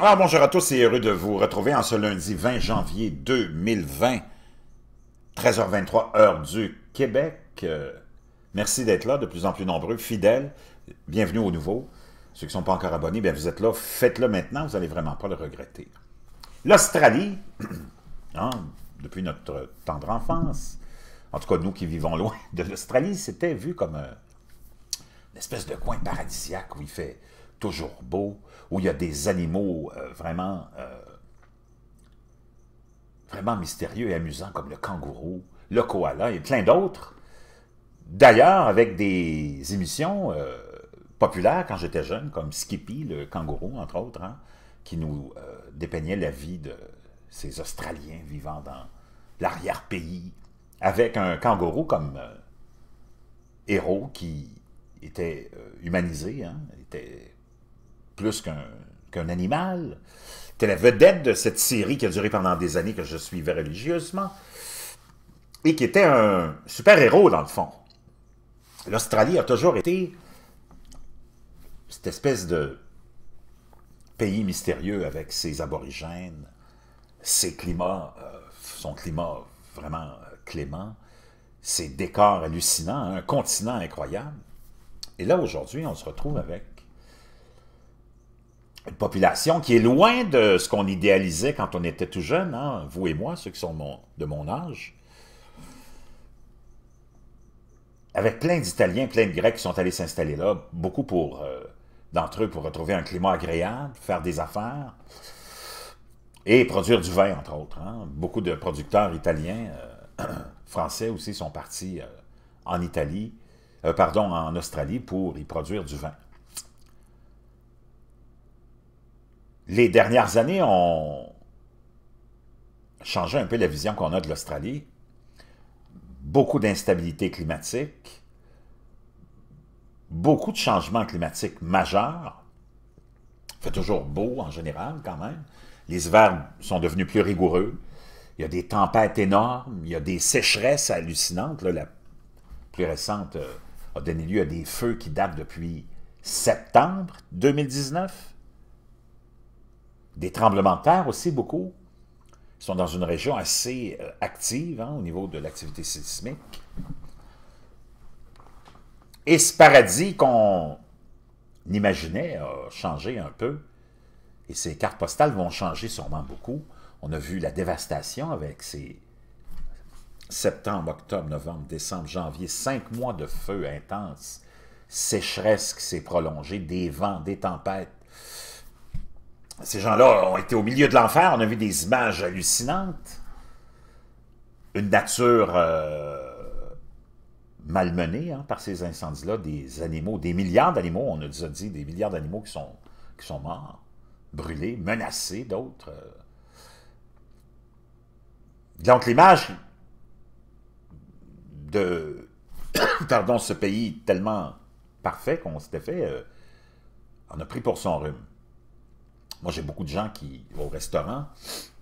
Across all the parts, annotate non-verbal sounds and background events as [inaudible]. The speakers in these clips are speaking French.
Ah bonjour à tous et heureux de vous retrouver en ce lundi 20 janvier 2020, 13h23, heure du Québec. Euh, merci d'être là, de plus en plus nombreux, fidèles. Bienvenue au nouveau. Ceux qui ne sont pas encore abonnés, bien vous êtes là, faites-le maintenant, vous n'allez vraiment pas le regretter. L'Australie, [clears throat] hein, depuis notre tendre enfance, en tout cas nous qui vivons loin de l'Australie, c'était vu comme euh, une espèce de coin paradisiaque où il fait toujours beau, où il y a des animaux euh, vraiment, euh, vraiment mystérieux et amusants, comme le kangourou, le koala et plein d'autres. D'ailleurs, avec des émissions euh, populaires quand j'étais jeune, comme Skippy, le kangourou, entre autres, hein, qui nous dépeignait la vie de ces Australiens vivant dans l'arrière-pays, avec un kangourou comme héros qui était humanisé, hein, était plus qu'un animal. Tu la vedette de cette série qui a duré pendant des années que je suivais religieusement et qui était un super-héros dans le fond. L'Australie a toujours été cette espèce de pays mystérieux avec ses aborigènes, ses climats, euh, son climat vraiment euh, clément, ses décors hallucinants, un continent incroyable. Et là, aujourd'hui, on se retrouve avec une population qui est loin de ce qu'on idéalisait quand on était tout jeune, hein, vous et moi, ceux qui sont de mon âge. Avec plein d'Italiens, plein de Grecs qui sont allés s'installer là, beaucoup pour euh, d'entre eux pour retrouver un climat agréable, faire des affaires et produire du vin, entre autres. Hein. Beaucoup de producteurs italiens, euh, [clears throat] français aussi, sont partis euh, en Italie, pardon, en Australie pour y produire du vin. les dernières années ont changé un peu la vision qu'on a de l'Australie. Beaucoup d'instabilité climatique, beaucoup de changements climatiques majeurs. Il fait toujours beau en général quand même. Les hivers sont devenus plus rigoureux. Il y a des tempêtes énormes, il y a des sécheresses hallucinantes. la plus récente euh, a donné lieu à des feux qui datent depuis septembre 2019. Des tremblements de terre aussi, beaucoup. Ils sont dans une région assez euh, active hein, au niveau de l'activité sismique. Et ce paradis qu'on imaginait a changé un peu. Et ces cartes postales vont changer sûrement beaucoup. On a vu la dévastation avec ces septembre, octobre, novembre, décembre, janvier, cinq mois de feu intense, sécheresse qui s'est prolongée, des vents, des tempêtes, ces gens-là ont été au milieu de l'enfer. On a vu des images hallucinantes. Une nature euh, malmenée hein, par ces incendies-là. Des animaux, des milliards d'animaux, on a déjà dit, des milliards d'animaux qui sont, qui sont morts, brûlés, menacés, d'autres. Euh. Donc l'image de [coughs] ce pays tellement parfait qu'on s'était fait, euh, on a pris pour son rhume. Moi, j'ai beaucoup de gens qui, au restaurant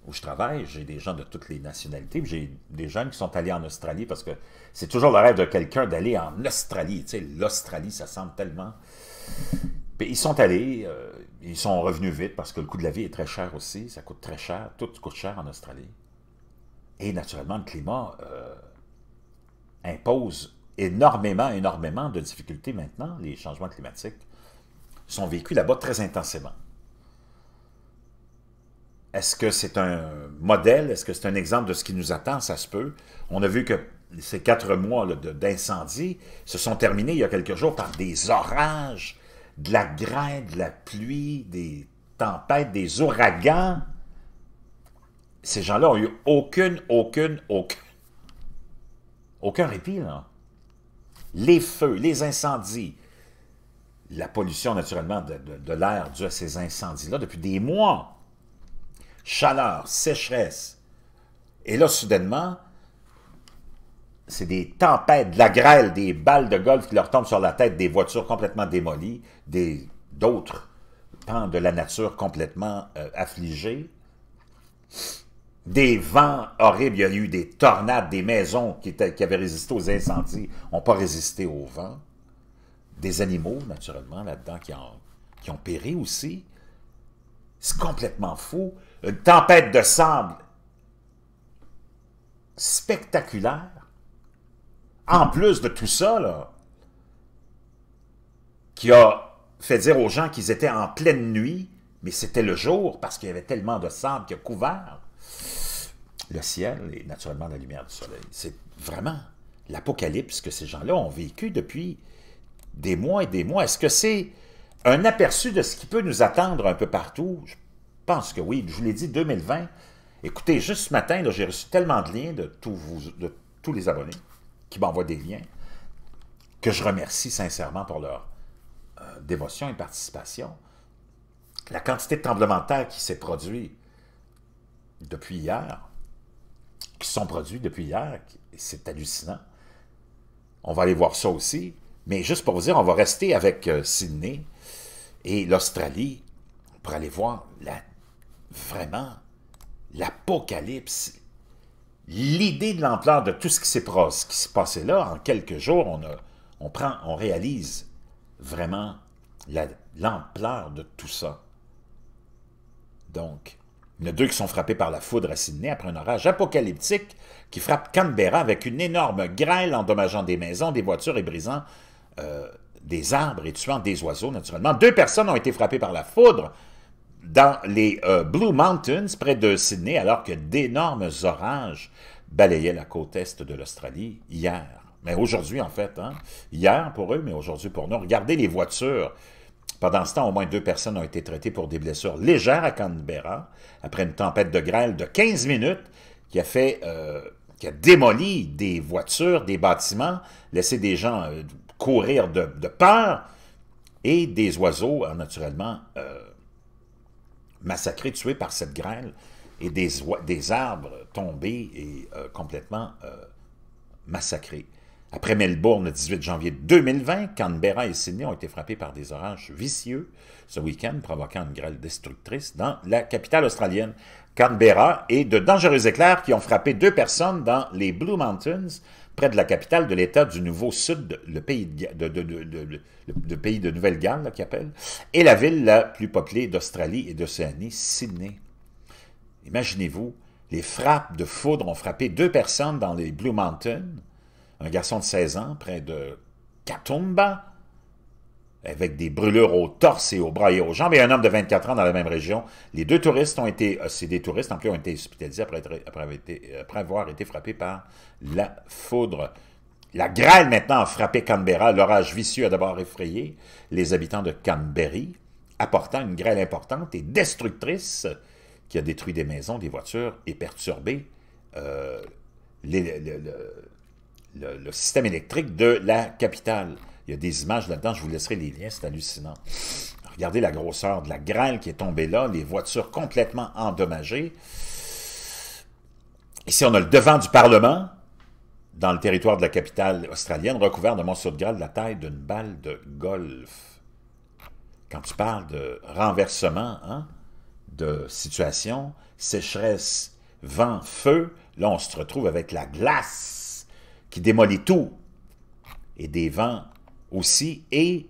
où je travaille, j'ai des gens de toutes les nationalités, j'ai des jeunes qui sont allés en Australie parce que c'est toujours le rêve de quelqu'un d'aller en Australie. Tu sais, l'Australie, ça semble tellement. Puis ils sont allés, euh, ils sont revenus vite parce que le coût de la vie est très cher aussi, ça coûte très cher, tout coûte cher en Australie. Et naturellement, le climat euh, impose énormément, énormément de difficultés maintenant. Les changements climatiques sont vécus là-bas très intensément. Est-ce que c'est un modèle? Est-ce que c'est un exemple de ce qui nous attend? Ça se peut. On a vu que ces quatre mois d'incendie se sont terminés il y a quelques jours par des orages, de la grêle, de la pluie, des tempêtes, des ouragans. Ces gens-là ont eu aucune, aucune, aucune, aucun répit, là. Les feux, les incendies, la pollution naturellement de, de l'air due à ces incendies-là depuis des mois chaleur, sécheresse. Et là, soudainement, c'est des tempêtes, de la grêle, des balles de golf qui leur tombent sur la tête, des voitures complètement démolies, des d'autres pans de la nature complètement euh, affligés, des vents horribles, il y a eu des tornades, des maisons qui, avaient résisté aux incendies n'ont pas résisté au vent, des animaux, naturellement, là-dedans, qui, qui, ont péri aussi. C'est complètement fou une tempête de sable spectaculaire. En plus de tout ça, là, qui a fait dire aux gens qu'ils étaient en pleine nuit, mais c'était le jour parce qu'il y avait tellement de sable qui a couvert le ciel et naturellement la lumière du soleil. C'est vraiment l'apocalypse que ces gens-là ont vécu depuis des mois et des mois. Est-ce que c'est un aperçu de ce qui peut nous attendre un peu partout? pense que oui. Je vous l'ai dit, 2020. Écoutez, juste ce matin, j'ai reçu tellement de liens de, tous de tous les abonnés qui m'envoient des liens que je remercie sincèrement pour leur euh, dévotion et participation. La quantité de tremblements de terre qui s'est produit depuis hier, qui sont produits depuis hier, c'est hallucinant. On va aller voir ça aussi. Mais juste pour vous dire, on va rester avec euh, Sydney et l'Australie pour aller voir la vraiment l'apocalypse. L'idée de l'ampleur de tout ce qui s'est passé là, en quelques jours, on, on, prend, on réalise vraiment l'ampleur de tout ça. Donc, il y en a deux qui sont frappés par la foudre à Sydney après un orage apocalyptique qui frappe Canberra avec une énorme grêle endommageant des maisons, des voitures et brisant euh, des arbres et tuant des oiseaux, naturellement. Deux personnes ont été frappées par la foudre dans les euh, Blue Mountains, près de Sydney, alors que d'énormes orages balayaient la côte est de l'Australie hier. Mais aujourd'hui, en fait, hein, hier pour eux, mais aujourd'hui pour nous. Regardez les voitures. Pendant ce temps, au moins deux personnes ont été traitées pour des blessures légères à Canberra, après une tempête de grêle de 15 minutes qui a fait... Euh, qui a démoli des voitures, des bâtiments, laissé des gens euh, courir de, de, peur, et des oiseaux, naturellement, massacrés, tués par cette grêle, et des, des arbres tombés et euh, complètement euh, massacrés. Après Melbourne, le 18 janvier 2020, Canberra et Sydney ont été frappés par des orages vicieux ce week-end, provoquant une grêle destructrice dans la capitale australienne, Canberra, et de dangereux éclairs qui ont frappé deux personnes dans les Blue Mountains près de la capitale de l'État du Nouveau-Sud, le pays de, de Nouvelle-Galles, qui appelle, et la ville la plus peuplée d'Australie et d'Océanie, Sydney. Imaginez-vous, les frappes de foudre ont frappé deux personnes dans les Blue Mountains, un garçon de 16 ans près de Katoomba, avec des brûlures au torse et aux bras et aux jambes, et un homme de 24 ans dans la même région. Les deux touristes ont été, euh, touristes en ont été hospitalisés euh, après, avoir été, frappés par la foudre. La grêle maintenant a frappé Canberra. L'orage vicieux a d'abord effrayé les habitants de Canberry, apportant une grêle importante et destructrice qui a détruit des maisons, des voitures et perturbé euh, le système électrique de la capitale. Il y a des images là-dedans, je vous laisserai les liens, c'est hallucinant. Regardez la grosseur de la grêle qui est tombée là, les voitures complètement endommagées. Ici, on a le devant du Parlement, dans le territoire de la capitale australienne, recouvert de morceaux de grêle de la taille d'une balle de golf. Quand tu parles de renversement, hein, de situation, sécheresse, vent, feu, là, on se retrouve avec la glace qui démolit tout et des vents aussi, et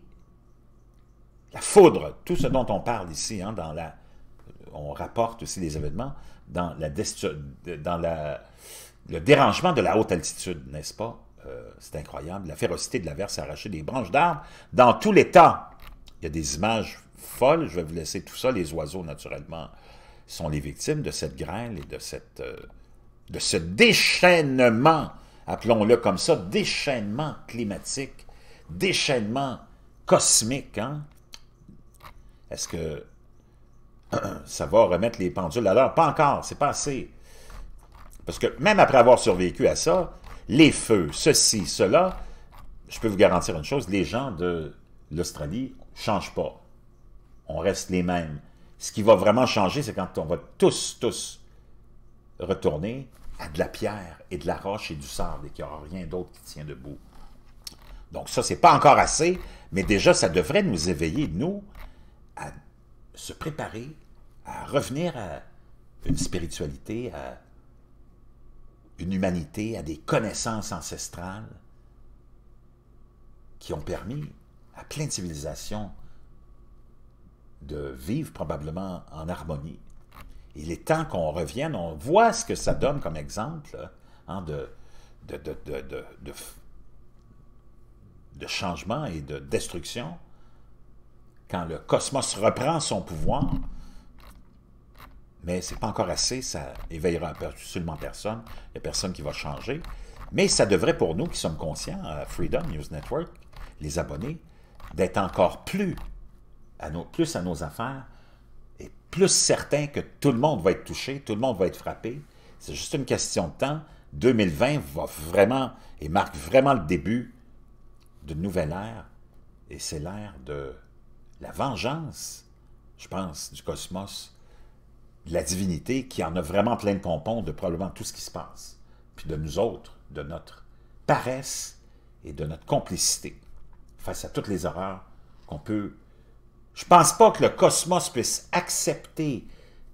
la foudre, tout ce dont on parle ici, hein, dans la, euh, on rapporte aussi les événements, dans, la dans le dérangement de la haute altitude, n'est-ce pas? Euh, c'est incroyable, la férocité de l'averse a arraché des branches d'arbres dans tout l'État. Il y a des images folles, je vais vous laisser tout ça, les oiseaux naturellement sont les victimes de cette grêle et de, cette, euh, de ce déchaînement, appelons-le comme ça, déchaînement climatique déchaînement cosmique. Hein? Est-ce que [clears throat] ça va remettre les pendules à l'heure? Pas encore, c'est pas assez. Parce que même après avoir survécu à ça, les feux, ceci, cela, je peux vous garantir une chose, les gens de l'Australie ne changent pas. On reste les mêmes. Ce qui va vraiment changer, c'est quand on va tous, tous retourner à de la pierre et de la roche et du sable et qu'il n'y aura rien d'autre qui tient debout. Donc ça, n'est pas encore assez, mais déjà, ça devrait nous éveiller, nous, à se préparer, à revenir à une spiritualité, à une humanité, à des connaissances ancestrales qui ont permis à plein de civilisations de vivre probablement en harmonie. Il est temps qu'on revienne, on voit ce que ça donne comme exemple hein, de, de, de de changement et de destruction, quand le cosmos reprend son pouvoir, mais ce n'est pas encore assez, ça éveillera absolument personne, il n'y a personne qui va changer. Mais ça devrait pour nous qui sommes conscients, Freedom News Network, les abonnés, d'être encore plus à, nos, plus à nos affaires et plus certain que tout le monde va être touché, tout le monde va être frappé. C'est juste une question de temps. 2020 va vraiment, et marque vraiment le début d'une nouvelle ère, et c'est l'ère de la vengeance, je pense, du cosmos, de la divinité qui en a vraiment plein de pompons de probablement tout ce qui se passe, puis de nous autres, de notre paresse et de notre complicité face à toutes les horreurs qu'on peut... Je pense pas que le cosmos puisse accepter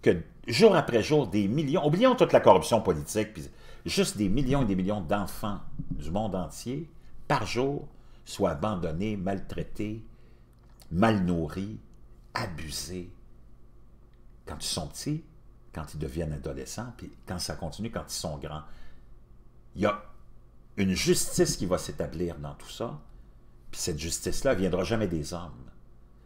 que jour après jour, des millions, oublions toute la corruption politique, puis juste des millions et des millions d'enfants du monde entier, par jour, soit abandonnés, maltraités, mal nourris, abusés. Quand ils sont petits, quand ils deviennent adolescents, puis quand ça continue, quand ils sont grands, il y a une justice qui va s'établir dans tout ça, puis cette justice-là ne viendra jamais des hommes,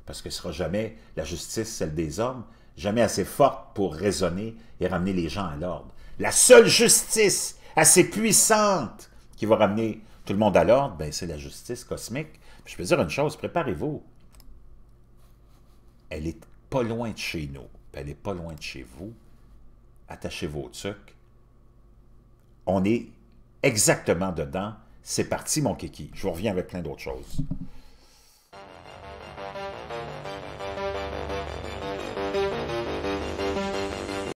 parce que ce sera jamais la justice, celle des hommes, jamais assez forte pour raisonner et ramener les gens à l'ordre. La seule justice assez puissante qui va ramener tout le monde à l'ordre, ben, c'est la justice cosmique. je peux dire une chose, préparez-vous. Elle est pas loin de chez nous, elle n'est pas loin de chez vous. Attachez vos trucs. On est exactement dedans. C'est parti, mon kiki. Je vous reviens avec plein d'autres choses.